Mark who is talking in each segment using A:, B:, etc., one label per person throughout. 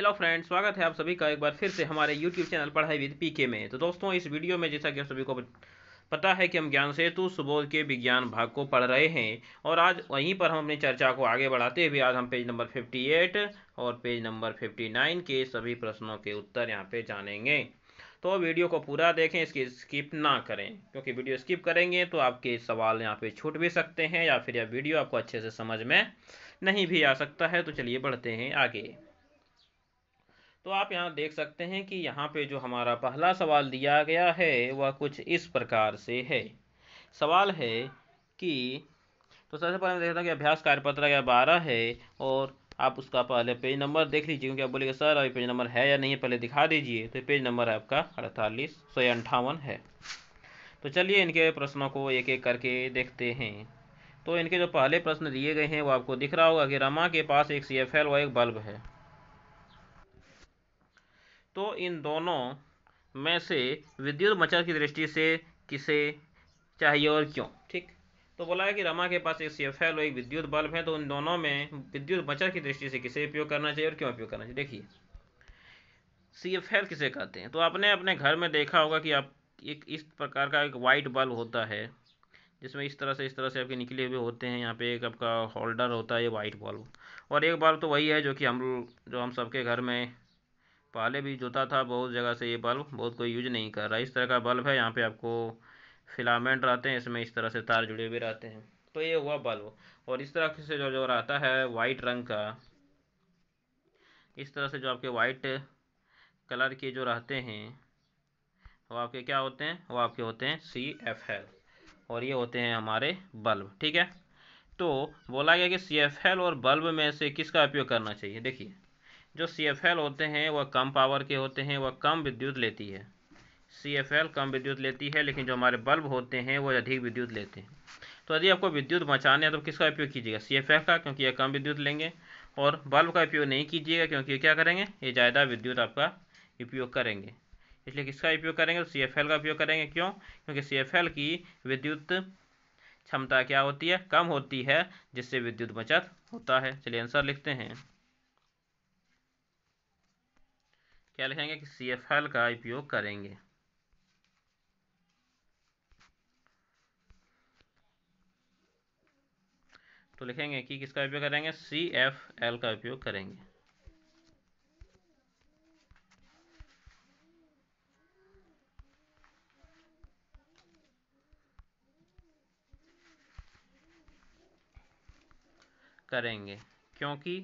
A: hello friends स्वागत है आप सभी का एक बार फिर से हमारे यूट्यूब चैनल पढ़ाई विद पीके में तो दोस्तों इस वीडियो में जैसा कि आप सभी को पता है कि हम ज्ञान सेतु सुबोध के विज्ञान भाग को पढ़ रहे हैं और आज वहीं पर हम अपनी चर्चा को आगे बढ़ाते हुए आज हम पेज नंबर 58 और पेज नंबर 59 के सभी प्रश्नों के उत्तर यहाँ पे जानेंगे तो वीडियो को पूरा देखें इसकी स्किप ना करें क्योंकि वीडियो स्किप करेंगे तो आपके सवाल यहाँ पे छूट भी सकते हैं या फिर यह वीडियो आपको अच्छे से समझ में नहीं भी आ सकता है तो चलिए बढ़ते हैं आगे तो आप यहाँ देख सकते हैं कि यहाँ पे जो हमारा पहला सवाल दिया गया है वह कुछ इस प्रकार से है सवाल है कि तो सबसे पहले मैं देखता कि अभ्यास कार्यपत्र या बारह है और आप उसका पहले पेज नंबर देख लीजिए क्योंकि आप बोलेंगे सर अभी पेज नंबर है या नहीं है पहले दिखा दीजिए तो पेज नंबर है आपका अड़तालीस सौ अंठावन है तो चलिए इनके प्रश्नों को एक एक करके देखते हैं तो इनके जो पहले प्रश्न दिए गए हैं वो आपको दिख रहा होगा कि रमा के पास एक सी एफ एल व एक बल्ब है तो इन दोनों में से विद्युत मच्छर की दृष्टि से किसे चाहिए और क्यों ठीक तो बोला है कि रमा के पास एक सी एफ एल और एक विद्युत बल्ब है तो उन दोनों में विद्युत मच्छर की दृष्टि से किसे उपयोग करना चाहिए और क्यों उपयोग करना चाहिए देखिए सी एफ एल किसे कहते हैं तो आपने अपने घर में देखा होगा कि आप एक इस प्रकार का एक वाइट बल्ब होता है जिसमें इस तरह से इस तरह से आपके निकले हुए होते हैं यहाँ पे एक आपका होल्डर होता है ये वाइट बल्ब और एक बल्ब तो वही है जो कि हम जो हम सबके घर में पहले भी जोता था बहुत जगह से ये बल्ब बहुत कोई यूज नहीं कर रहा इस तरह का बल्ब है यहाँ पे आपको फिलामेंट रहते हैं इसमें इस तरह से तार जुड़े हुए रहते हैं तो ये हुआ बल्ब और इस तरह से जो जो रहता है वाइट रंग का इस तरह से जो आपके वाइट कलर के जो रहते हैं वो आपके क्या होते हैं वो आपके होते हैं सी एफ एल और ये होते हैं हमारे बल्ब ठीक है तो बोला गया कि सी एफ एल और बल्ब में से किसका उपयोग करना चाहिए देखिए जो सी एफ एल होते हैं वह कम पावर के होते हैं वह कम विद्युत लेती है सी एफ एल कम विद्युत लेती है लेकिन जो हमारे बल्ब होते हैं वो अधिक विद्युत लेते हैं तो यदि आपको विद्युत बचाने हैं तो किसका उपयोग कीजिएगा सी एफ एल का क्योंकि यह कम विद्युत लेंगे और बल्ब का उपयोग नहीं कीजिएगा क्योंकि क्या करेंगे ये ज़्यादा विद्युत आपका उपयोग करेंगे इसलिए किसका उपयोग करेंगे तो सी एफ एल का उपयोग करेंगे क्यों क्योंकि सी एफ एल की विद्युत क्षमता क्या होती है कम होती है जिससे विद्युत बचत होता है चलिए आंसर लिखते हैं क्या लिखेंगे कि सी एफ एल का उपयोग करेंगे तो लिखेंगे कि किसका उपयोग करेंगे सी एफ एल का उपयोग करेंगे करेंगे क्योंकि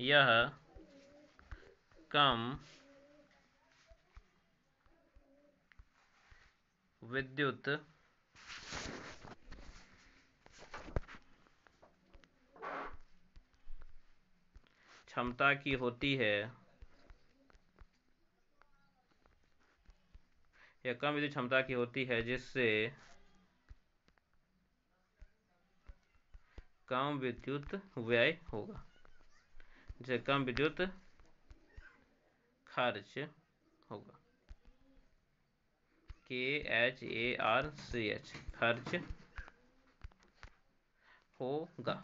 A: यह कम विद्युत क्षमता की होती है यह कम विद्युत क्षमता की होती है जिससे कम विद्युत व्यय होगा जिससे कम विद्युत खर्च होगा K H A R C H खर्च होगा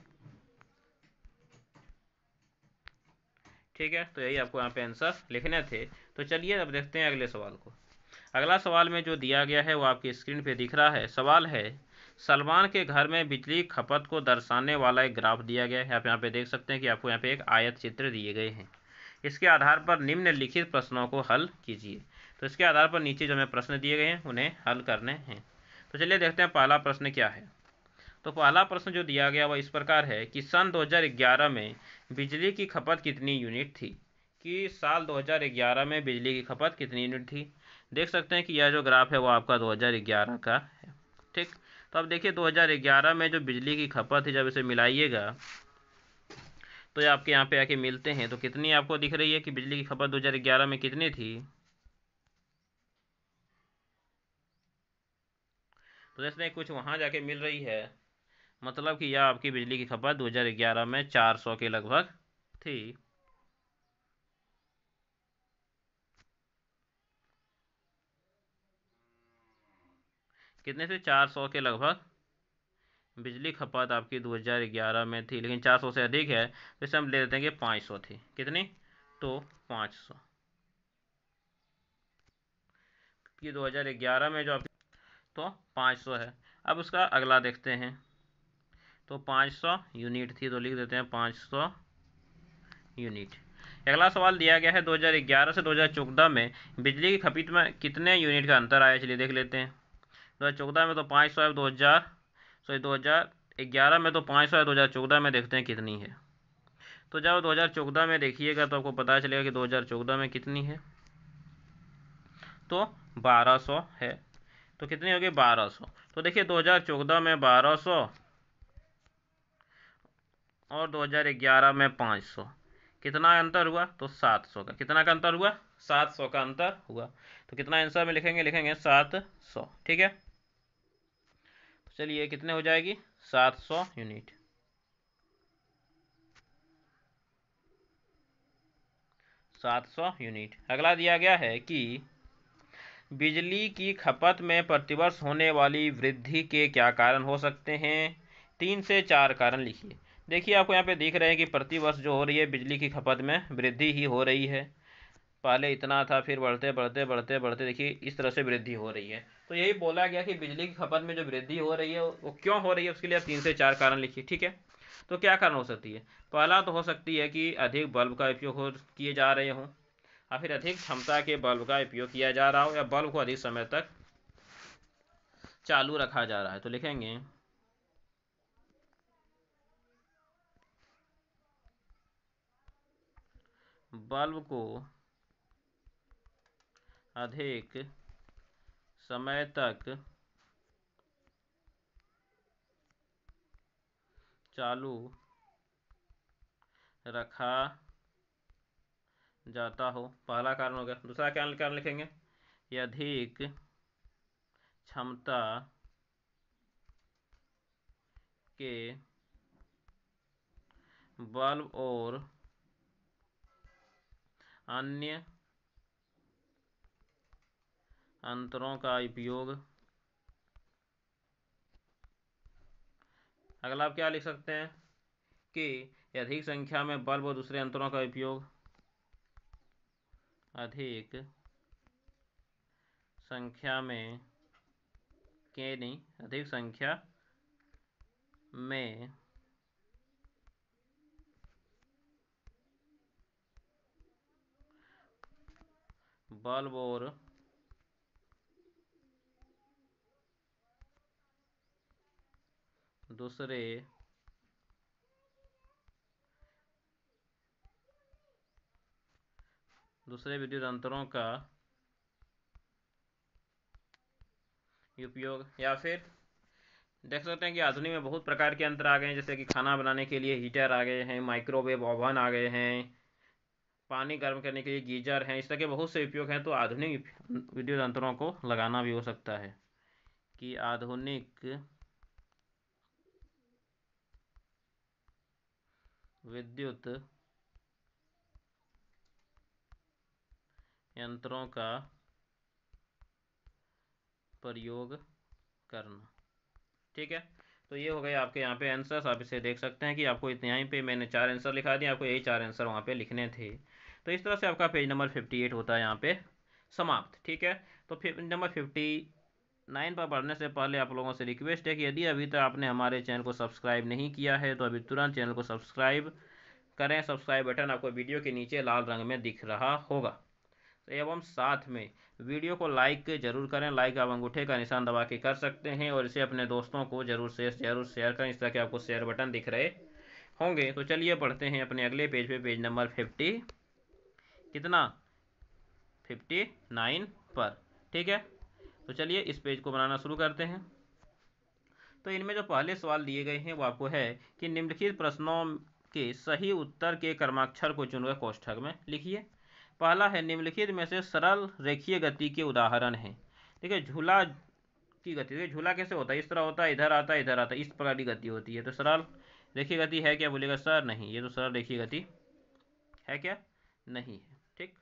A: ठीक है तो यही आपको यहाँ पे आंसर लिखने थे तो चलिए अब देखते हैं अगले सवाल को अगला सवाल में जो दिया गया है वो आपकी स्क्रीन पे दिख रहा है सवाल है सलमान के घर में बिजली खपत को दर्शाने वाला एक ग्राफ दिया गया है आप यहाँ पे देख सकते हैं कि आपको यहाँ पे एक आयत चित्र दिए गए हैं इसके आधार पर निम्नलिखित प्रश्नों को हल कीजिए तो इसके आधार पर नीचे जो हमें प्रश्न दिए गए हैं उन्हें हल करने हैं तो चलिए देखते हैं पहला प्रश्न क्या है तो पहला प्रश्न जो दिया गया वह इस प्रकार है कि सन 2011 में बिजली की खपत कितनी यूनिट थी कि साल 2011 में बिजली की खपत कितनी यूनिट थी देख सकते हैं कि यह जो ग्राफ है वो आपका 2011 का है ठीक तो अब देखिए 2011 में जो बिजली की खपत थी जब इसे मिलाइएगा तो ये आपके यहाँ पे आके मिलते हैं तो कितनी आपको दिख रही है कि बिजली की खपत 2011 में कितनी थी तो जैसे कुछ वहाँ जाके मिल रही है मतलब कि यह आपकी बिजली की खपत 2011 में 400 के लगभग थी कितने से चार सौ के लगभग बिजली खपत आपकी 2011 में थी लेकिन 400 से अधिक है तो इसे हम ले लेते हैं कि 500 थी कितनी तो 500 हज़ार ग्यारह में जो आपकी तो 500 है अब उसका अगला देखते हैं तो 500 यूनिट थी तो लिख देते हैं 500 यूनिट अगला सवाल दिया गया है 2011 से 2014 में बिजली की खपत में कितने यूनिट का अंतर आया चलिए देख लेते हैं दो तो हज़ार चौदह में तो पाँच सौ है दो हज़ार सॉरी दो हज़ार ग्यारह में तो पाँच सौ है दो हज़ार चौदह में देखते हैं कितनी है तो जब दो हज़ार चौदह में देखिएगा तो आपको पता चलेगा कि दो हज़ार चौदह में कितनी है तो बारह सौ है तो कितनी होगी बारह सौ तो देखिए दो हज़ार चौदह में बारह सौ और दो हज़ार ग्यारह में पाँच सौ कितना अंतर हुआ तो सात सौ का कितना का अंतर हुआ सात सौ का अंतर हुआ तो कितना आंसर में लिखेंगे लिखेंगे सात सौ ठीक है चलिए कितने हो जाएगी सात सौ यूनिट सात सौ यूनिट अगला दिया गया है कि बिजली की खपत में प्रतिवर्ष होने वाली वृद्धि के क्या कारण हो सकते हैं तीन से चार कारण लिखिए देखिए आपको यहाँ पे दिख रहे हैं कि प्रतिवर्ष जो हो रही है बिजली की खपत में वृद्धि ही हो रही है पहले इतना था फिर बढ़ते बढ़ते बढ़ते बढ़ते देखिए इस तरह से वृद्धि हो रही है तो यही बोला गया कि बिजली की खपत में जो वृद्धि हो रही है वो क्यों हो रही है उसके लिए तीन से चार कारण लिखिए ठीक है तो क्या कारण हो सकती है पहला तो हो सकती है कि अधिक बल्ब का उपयोग किए जा रहे हों या फिर अधिक क्षमता के बल्ब का उपयोग किया जा रहा हो या बल्ब को अधिक समय तक चालू रखा जा रहा है तो लिखेंगे बल्ब को अधिक समय तक चालू रखा जाता हो पहला कारण हो गया दूसरा क्या कारण लिखेंगे अधिक क्षमता के बल्ब और अन्य अंतरों का उपयोग अगला आप क्या लिख सकते हैं कि अधिक संख्या में बल्ब और दूसरे अंतरों का उपयोग अधिक संख्या में के नहीं अधिक संख्या में बल्ब और दूसरे दूसरे विद्युत अंतरों का उपयोग या फिर देख सकते हैं कि आधुनिक में बहुत प्रकार के अंतर आ गए हैं जैसे कि खाना बनाने के लिए हीटर आ गए हैं माइक्रोवेव ओवन आ गए हैं पानी गर्म करने के लिए गीजर हैं इस तरह के बहुत से उपयोग हैं तो आधुनिक विद्युत अंतरों को लगाना भी हो सकता है कि आधुनिक विद्युत यंत्रों का प्रयोग करना ठीक है तो ये हो गए आपके यहाँ पे आंसर्स आप इसे देख सकते हैं कि आपको इतने ही पे मैंने चार आंसर लिखा दिए आपको यही चार आंसर वहाँ पे लिखने थे तो इस तरह से आपका पेज नंबर फिफ्टी एट होता है यहाँ पे समाप्त ठीक है तो फिर नंबर फिफ्टी नाइन पर पढ़ने से पहले आप लोगों से रिक्वेस्ट है कि यदि अभी तक आपने हमारे चैनल को सब्सक्राइब नहीं किया है तो अभी तुरंत चैनल को सब्सक्राइब करें सब्सक्राइब बटन आपको वीडियो के नीचे लाल रंग में दिख रहा होगा एवं तो साथ में वीडियो को लाइक जरूर करें लाइक आप अंगूठे का निशान दबा के कर सकते हैं और इसे अपने दोस्तों को जरूर से जरूर शेयर करें इस तरह के आपको शेयर बटन दिख रहे होंगे तो चलिए पढ़ते हैं अपने अगले पेज पे पेज नंबर फिफ्टी कितना फिफ्टी नाइन पर ठीक है तो चलिए इस पेज को बनाना शुरू करते हैं तो इनमें जो पहले सवाल दिए गए हैं वो आपको है कि निम्नलिखित प्रश्नों के सही उत्तर के कर्माक्षर को चुनकर कोष्ठक में लिखिए पहला है निम्नलिखित में से सरल रेखीय गति के उदाहरण हैं ठीक है झूला की गति झूला कैसे होता है इस तरह होता है इधर आता है इधर आता है इस प्रकार की गति होती है तो सरल रेखीय गति है क्या बोलेगा सर नहीं ये तो सरल रेखीय गति है क्या नहीं है ठीक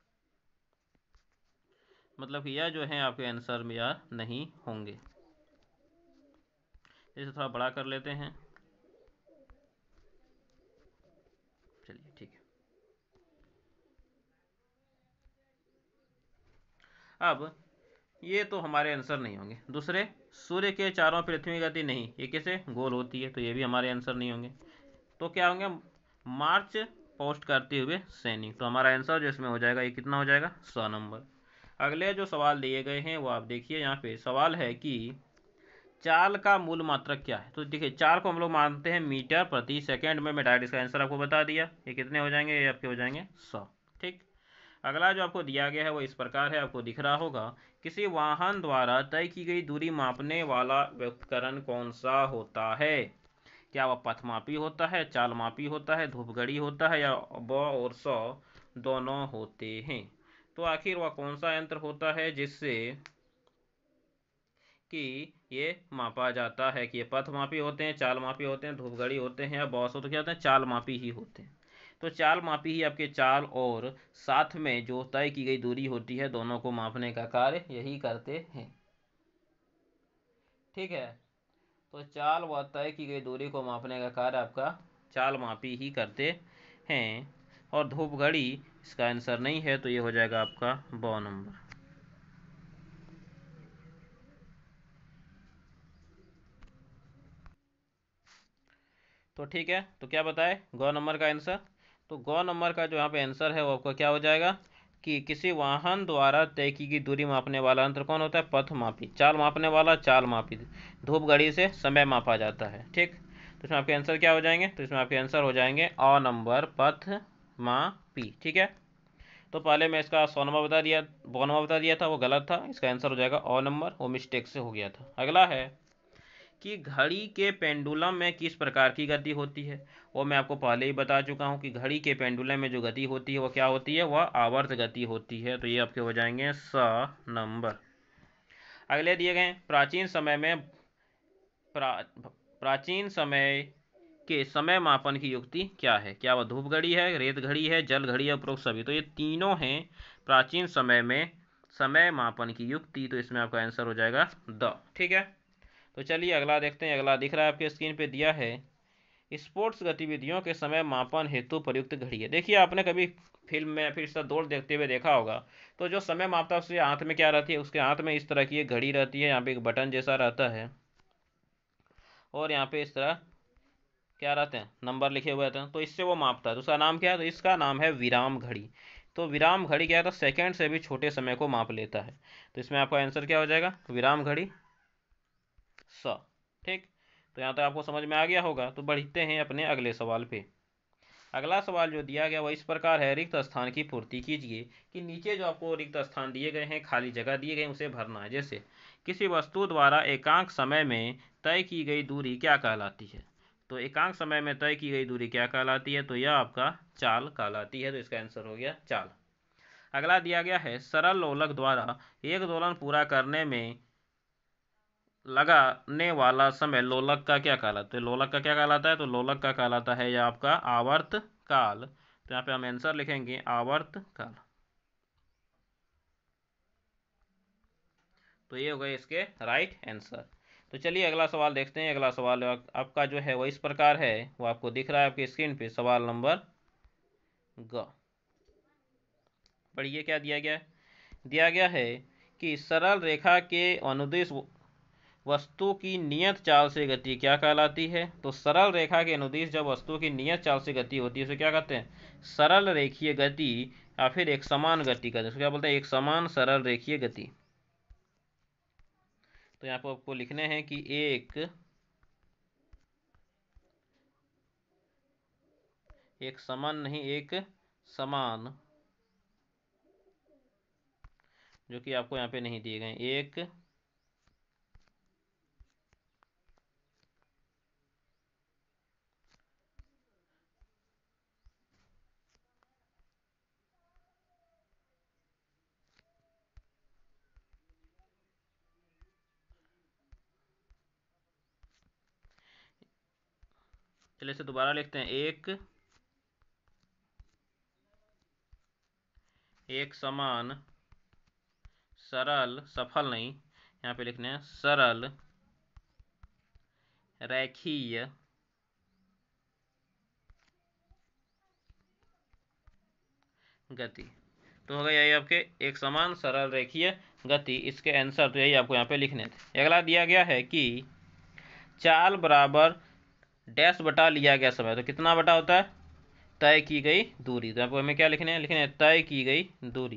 A: मतलब कि यह जो है आपके आंसर में यार नहीं होंगे इसे थोड़ा बड़ा कर लेते हैं अब ये तो हमारे आंसर नहीं होंगे दूसरे सूर्य के चारों पृथ्वी गति नहीं ये कैसे गोल होती है तो ये भी हमारे आंसर नहीं होंगे तो क्या होंगे मार्च पोस्ट करते हुए सैनिक तो हमारा आंसर जो इसमें हो जाएगा ये कितना हो जाएगा सौ नंबर अगले जो सवाल दिए गए हैं वो आप देखिए यहाँ पे सवाल है कि चाल का मूल मात्रक क्या है तो देखिए चाल को हम लोग मानते हैं मीटर प्रति सेकेंड में डायरेक्ट इसका आंसर आपको बता दिया ये कितने हो जाएंगे ये आपके हो जाएंगे सौ अगला जो आपको दिया गया है वो इस प्रकार है आपको दिख रहा होगा किसी वाहन द्वारा तय की गई दूरी मापने वाला उपकरण कौन सा होता है क्या वह पथमापी होता है चालमापी होता है धूपघड़ी होता है या ब और सौ दोनों होते हैं तो आखिर वह कौन सा यंत्र होता है जिससे कि ये मापा जाता है कि ये पथ मापी होते हैं चाल मापी होते हैं धूपघड़ी होते हैं या बहुत तो क्या होते हैं चाल मापी ही होते हैं तो चाल मापी ही आपके चाल और साथ में जो तय की गई दूरी होती है दोनों को मापने का कार्य यही करते हैं ठीक है तो चाल व तय की गई दूरी को मापने का कार्य आपका चाल मापी ही करते हैं और धूप घड़ी इसका आंसर नहीं है तो ये हो जाएगा आपका बौ नंबर तो ठीक है तो क्या बताए गौ नंबर का आंसर तो गौ नंबर का जो यहाँ पे आंसर है वो आपका क्या हो जाएगा कि किसी वाहन द्वारा तय की गई दूरी मापने वाला अंतर कौन होता है पथ मापी चाल मापने वाला चाल मापी धूप घड़ी से समय मापा जाता है ठीक तो इसमें आपके आंसर क्या हो जाएंगे तो इसमें आपके आंसर हो जाएंगे अ नंबर पथ मापी ठीक है तो पहले मैं इसका सौ नंबर बता दिया बौ नंबर बता दिया था वो गलत था इसका आंसर हो जाएगा अ नंबर वो मिस्टेक से हो गया था अगला है कि घड़ी के पेंडुलम में किस प्रकार की गति होती है वो मैं आपको पहले ही बता चुका हूँ कि घड़ी के पेंडुलम में जो गति होती है वो क्या होती है वह आवर्त गति होती है तो ये आपके हो जाएंगे स नंबर अगले दिए गए प्राचीन समय में प्रा प्राचीन समय के समय मापन की युक्ति क्या है क्या वह धूप घड़ी है रेत घड़ी है जल घड़ी है उपरोक्त सभी तो ये तीनों हैं प्राचीन समय में समय मापन की युक्ति तो इसमें आपका आंसर हो जाएगा द ठीक है तो चलिए अगला देखते हैं अगला दिख रहा है आपके स्क्रीन पे दिया है स्पोर्ट्स गतिविधियों के समय मापन हेतु प्रयुक्त घड़ी है देखिए आपने कभी फिल्म में फिर इसका दौड़ देखते हुए देखा होगा तो जो समय मापता है उसके हाथ में क्या रहती है उसके हाथ में इस तरह की एक घड़ी रहती है यहाँ पे एक बटन जैसा रहता है और यहाँ पे इस तरह क्या रहते हैं नंबर लिखे हुए रहते हैं तो इससे वो मापता है दूसरा उसका नाम क्या है तो इसका नाम है विराम घड़ी तो विराम घड़ी क्या है तो सेकेंड से भी छोटे समय को माप लेता है तो इसमें आपका आंसर क्या हो जाएगा विराम घड़ी स ठीक तो यहाँ तक आपको समझ में आ गया होगा तो बढ़ते हैं अपने अगले सवाल पे अगला सवाल जो दिया गया वह इस प्रकार है रिक्त स्थान की पूर्ति कीजिए कि नीचे जो आपको रिक्त स्थान दिए गए हैं खाली जगह दिए गए उसे भरना है जैसे किसी वस्तु द्वारा एकांक समय में तय की गई दूरी क्या कहलाती है तो एकांक समय में तय की गई दूरी क्या कहलाती है तो यह आपका चाल कहलाती है तो इसका आंसर हो गया चाल अगला दिया गया है सरल लोलक द्वारा एक दोलन पूरा करने में लगाने वाला समय लोलक का क्या कहलाता है लोलक का क्या कहलाता है तो लोलक का कहलाता है या आपका आवर्त काल तो यहाँ पे हम आंसर लिखेंगे आवर्त काल तो ये हो गए इसके राइट आंसर तो चलिए अगला सवाल देखते हैं अगला सवाल आपका जो है वो इस प्रकार है वो आपको दिख रहा है आपकी स्क्रीन पे सवाल नंबर ग पढ़िए क्या दिया गया दिया गया है कि सरल रेखा के अनुदेश वस्तु की नियत चाल से गति क्या कहलाती है तो सरल रेखा के अनुदेश जब वस्तु की नियत चाल से गति होती है उसे क्या कहते हैं सरल रेखीय गति या फिर एक समान गति कहते हैं क्या बोलते हैं एक समान सरल रेखीय गति तो यहाँ पर आपको लिखने हैं कि एक एक समान नहीं एक समान जो कि आपको यहाँ पे नहीं दिए गए एक चलिए इसे दोबारा लिखते हैं एक एक समान सरल सफल नहीं यहाँ पे लिखने हैं सरल रैखीय गति तो हो गया यही आपके एक समान सरल रेखीय गति इसके आंसर तो यही आपको यहाँ पे लिखने थे अगला दिया गया है कि चाल बराबर डैश बटा लिया गया समय तो कितना बटा होता है तय की गई दूरी तो आपको हमें क्या लिखने हैं लिखने तय की गई दूरी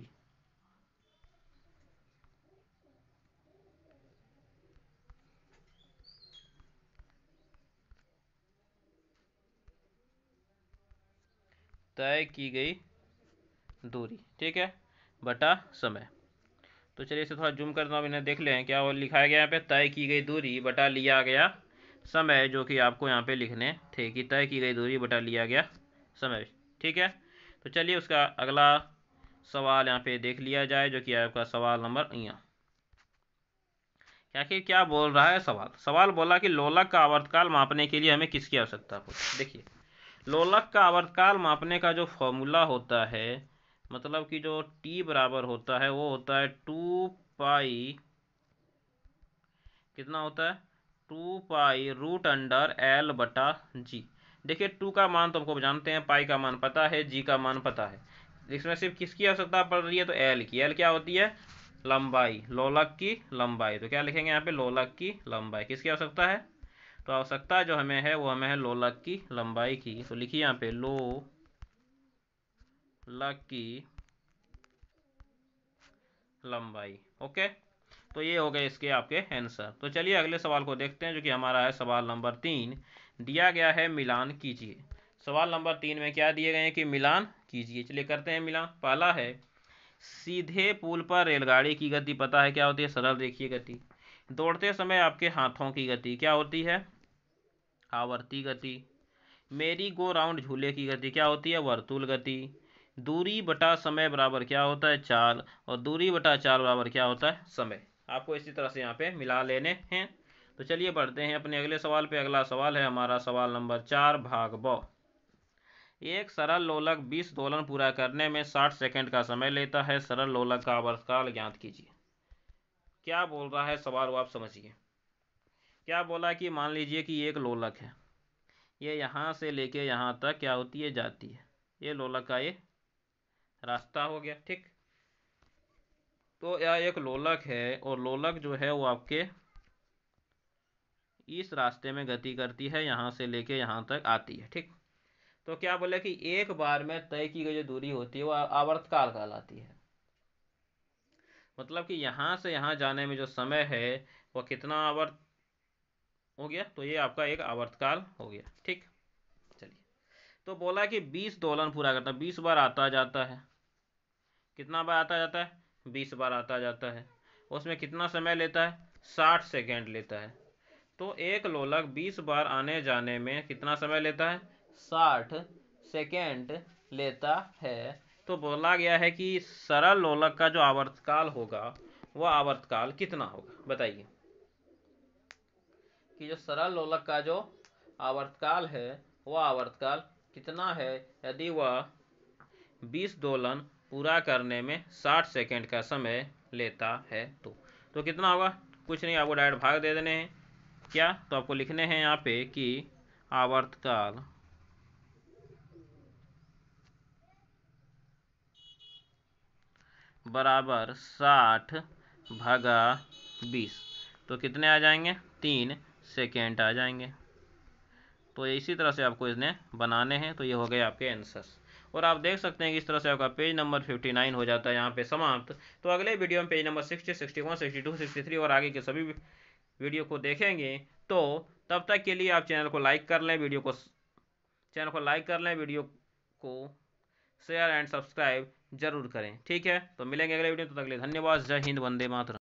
A: तय की गई दूरी ठीक है बटा समय तो चलिए इसे थोड़ा जूम करता हूँ इन्हें देख लें क्या वो लिखा गया यहाँ पे तय की गई दूरी बटा लिया गया समय जो कि आपको यहाँ पे लिखने थे कि तय की गई दूरी बटा लिया गया समय ठीक है तो चलिए उसका अगला सवाल यहाँ पे देख लिया जाए जो कि आपका सवाल नंबर यहाँ आखिर क्या बोल रहा है सवाल सवाल बोला कि लोलक का आवर्तकाल मापने के लिए हमें किसकी आवश्यकता होती देखिए लोलक का आवर्तकाल मापने का जो फॉर्मूला होता है मतलब कि जो टी बराबर होता है वो होता है टू पाई कितना होता है two pi root under l बटा जी देखिए टू का मान तो हमको जानते हैं पाई का मान पता है जी का मान पता है इसमें सिर्फ किसकी आवश्यकता पड़ रही है तो एल की एल क्या होती है लंबाई लोलक की लंबाई तो क्या लिखेंगे यहाँ पे लोलक की लंबाई किसकी आवश्यकता है तो आवश्यकता जो हमें है वो हमें है लोलक की लंबाई की तो लिखिए यहाँ पे लो लक की लंबाई ओके तो ये हो गए इसके आपके आंसर तो चलिए अगले सवाल को देखते हैं जो कि हमारा है सवाल नंबर तीन दिया गया है मिलान कीजिए सवाल नंबर तीन में क्या दिए गए हैं कि मिलान कीजिए चलिए करते हैं मिलान पहला है सीधे पुल पर रेलगाड़ी की गति पता है क्या होती है सरल रेखीय गति दौड़ते समय आपके हाथों की गति क्या होती है आवर्ती गति मेरी गो राउंड झूले की गति क्या होती है वर्तुल गति दूरी बटा समय बराबर क्या होता है चाल और दूरी बटा चाल बराबर क्या होता है समय आपको इसी तरह से यहाँ पे मिला लेने हैं तो चलिए बढ़ते हैं अपने अगले सवाल पे अगला सवाल है हमारा सवाल नंबर चार भाग ब एक सरल लोलक बीस दोलन पूरा करने में साठ सेकेंड का समय लेता है सरल लोलक का आवर्तकाल ज्ञात कीजिए क्या बोल रहा है सवाल वो आप समझिए क्या बोला कि मान लीजिए कि एक लोलक है ये यहाँ से लेके यहाँ तक क्या होती है जाती है ये लोलक का ये रास्ता हो गया ठीक तो यह एक लोलक है और लोलक जो है वो आपके इस रास्ते में गति करती है यहाँ से लेके यहाँ तक आती है ठीक तो क्या बोले कि एक बार में तय की गई जो दूरी होती है वो आवर्तकाल कहलाती है मतलब कि यहाँ से यहाँ जाने में जो समय है वह कितना आवर्त हो गया तो ये आपका एक आवर्तकाल हो गया ठीक चलिए तो बोला कि बीस दोलन पूरा करता बीस बार आता जाता है कितना बार आता जाता है बीस बार आता जाता है उसमें कितना समय लेता है साठ सेकेंड लेता है तो एक लोलक बीस बार आने जाने में कितना समय लेता है साठ सेकेंड लेता है तो बोला गया है कि सरल लोलक का जो आवर्तकाल होगा वह आवर्तकाल कितना होगा बताइए कि जो सरल लोलक का जो आवर्तकाल है वह आवर्तकाल कितना है यदि वह बीस दोलन पूरा करने में 60 सेकेंड का समय लेता है तो तो कितना होगा कुछ नहीं आपको डायरेक्ट भाग दे देने हैं क्या तो आपको लिखने हैं यहाँ पे कि आवर्तकाल बराबर साठ भागा बीस तो कितने आ जाएंगे तीन सेकेंड आ जाएंगे तो इसी तरह से आपको इसने बनाने हैं तो ये हो गए आपके आंसर्स और आप देख सकते हैं कि इस तरह से आपका पेज नंबर 59 हो जाता है यहाँ पे समाप्त तो अगले वीडियो में पेज नंबर 60, 61, 62, 63 और आगे के सभी वीडियो को देखेंगे तो तब तक के लिए आप चैनल को लाइक कर लें वीडियो को चैनल को लाइक कर लें वीडियो को शेयर एंड सब्सक्राइब जरूर करें ठीक है तो मिलेंगे अगले वीडियो तो तक धन्यवाद जय हिंद वंदे मातर